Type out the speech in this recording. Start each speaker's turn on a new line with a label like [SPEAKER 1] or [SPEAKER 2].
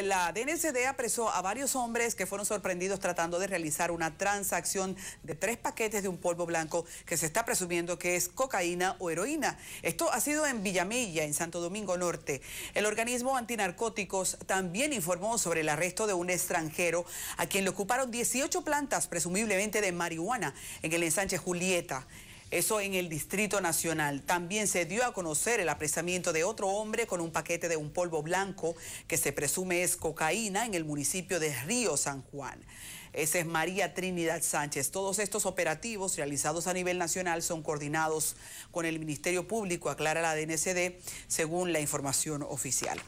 [SPEAKER 1] La DNCD apresó a varios hombres que fueron sorprendidos tratando de realizar una transacción de tres paquetes de un polvo blanco que se está presumiendo que es cocaína o heroína. Esto ha sido en Villamilla, en Santo Domingo Norte. El organismo antinarcóticos también informó sobre el arresto de un extranjero a quien le ocuparon 18 plantas presumiblemente de marihuana en el ensanche Julieta. Eso en el Distrito Nacional. También se dio a conocer el apresamiento de otro hombre con un paquete de un polvo blanco que se presume es cocaína en el municipio de Río San Juan. Ese es María Trinidad Sánchez. Todos estos operativos realizados a nivel nacional son coordinados con el Ministerio Público, aclara la DNCD, según la información oficial.